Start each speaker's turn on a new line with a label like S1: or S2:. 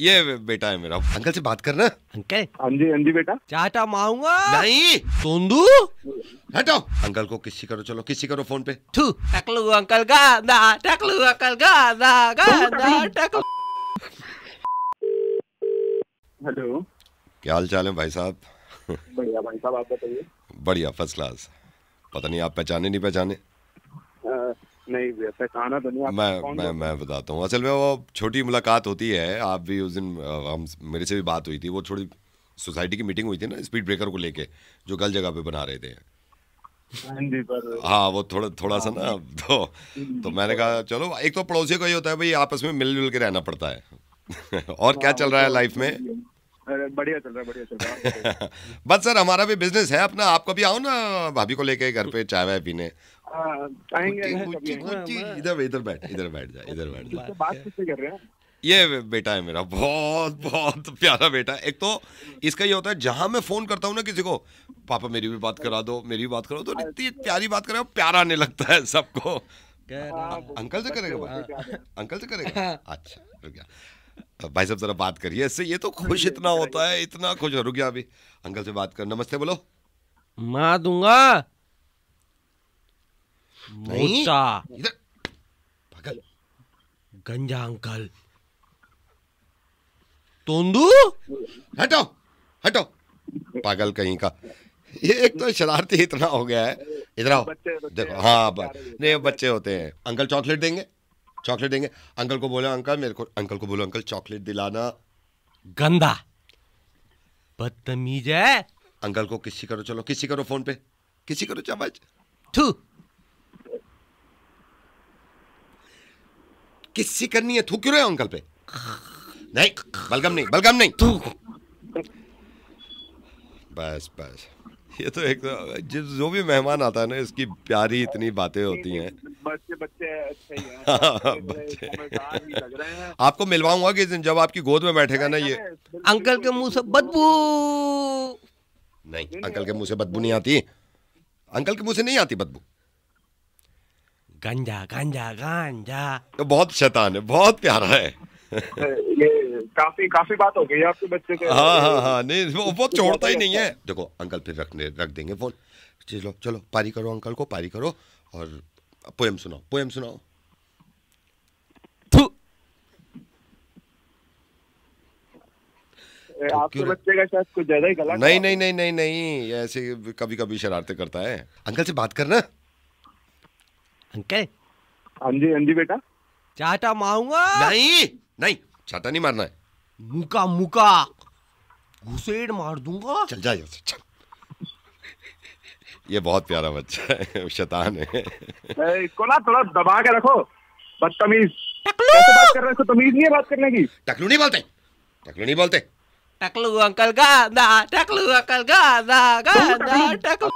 S1: ये बेटा है मेरा अंकल से बात करना अंकल हाँ जी हाँ जी बेटा चाटा माऊंगा नहीं सोंदू हटो अंकल को किसी करो चलो किसी करो फोन पे थू टकलू अंकल का गांधा टकलू अंकल का गांधा गांधा टकलू हेलो क्या हाल चाल है भाई साहब बढ़िया भाई साहब आप बताइए बढ़िया फर्स्ट क्लास पता नहीं आप पहचाने नहीं पहचाने नहीं वैसा खाना तो नहीं मैं मैं मैं बताता हूँ असल में वो छोटी मुलाकात होती है आप भी उस दिन हम मेरे से भी बात हुई थी वो छोटी सोसाइटी की मीटिंग हुई थी ना स्पीड ब्रेकर को लेके जो कल जगह पे बना रहे थे हाँ, हाँ वो थोड़ा थोड़ा सा हाँ ना तो तो हम्म, मैंने तो- कहा चलो एक तो पड़ोसी का ही होता है भाई आपस में मिलजुल के रहना पड़ता है और क्या हाँ, चल रहा है तो लाइफ में बढ़िया चल रहा है बढ़िया चल रहा है बस सर हमारा भी बिजनेस है अपना आपको भी आओ ना भाभी को लेके घर पे चाय वाय पीने इधर बैठ इधर बैठ जा इधर बैठ जा ये बेटा है मेरा बहुत बहुत प्यारा बेटा एक तो इसका ये होता है जहां मैं फोन करता हूँ ना किसी को पापा मेरी भी बात करा दो मेरी भी बात करा दो तो इतनी अच्छा। प्यारी बात करा प्यारा नहीं लगता है सबको हाँ, अंकल से करेगा अंकल से करेगा हाँ। अच्छा रुक गया भाई साहब जरा बात करिए इससे ये तो हाँ, खुश इतना होता है इतना खुश रुक गया अभी अंकल से बात कर नमस्ते बोलो माँ दूंगा
S2: मोटा
S1: पागल गंजा अंकल तोंदू हटो हटो पागल कहीं का ये एक तो शरारती इतना हो गया है इधर आओ देखो हाँ नहीं बच्चे होते हैं अंकल चॉकलेट देंगे चॉकलेट देंगे अंकल को बोला अंकल मेरे को अंकल को बोलो अंकल चॉकलेट दिलाना गंदा बदतमीज है अंकल को किसी करो चलो किसी करो फोन पे किसी करो चाबाज थू किससी करनी है थूक क्यों रहे हो अंकल पे नहीं बलगम नहीं बलगम नहीं तू बस बस ये तो एक तो जिस जो भी मेहमान आता है ना इसकी प्यारी इतनी बातें होती हैं बच्चे बच्चे अच्छे हाँ, हैं आपको मिलवाऊंगा कि जब आपकी गोद में बैठेगा ना ये अंकल के मुंह से बदबू नहीं अंकल के मुंह से बदबू नहीं आती अंकल के मुंह से नहीं आती बदबू गंजा गंजा गंजा तो बहुत शैतान है बहुत प्यारा है ये काफी काफी बात हो गई आपके बच्चे के हाँ हाँ हाँ नहीं वो वो छोड़ता ही नहीं है देखो अंकल फिर रखने रख देंगे फोन चलो चलो पारी करो अंकल को पारी करो और पोएम सुनाओ पोएम सुनाओ तो आपके बच्चे का शायद कुछ ज्यादा ही गलत नहीं नहीं नहीं नहीं नहीं ऐसे कभी कभी शरारते करता है अंकल से बात करना अंकल हाँ जी हाँ जी बेटा चाटा मारूंगा नहीं नहीं चाटा नहीं मारना है मुका मुका घुसेड़ मार दूंगा चल जा चल ये बहुत प्यारा बच्चा है शैतान है इसको ना थोड़ा दबा के रखो बदतमीज टकलू बात कर रहे हो तमीज नहीं है बात करने की टकलू नहीं बोलते टकलू नहीं बोलते टकलू अंकल गांधा टकलू अंकल गांधा गांधा टकलू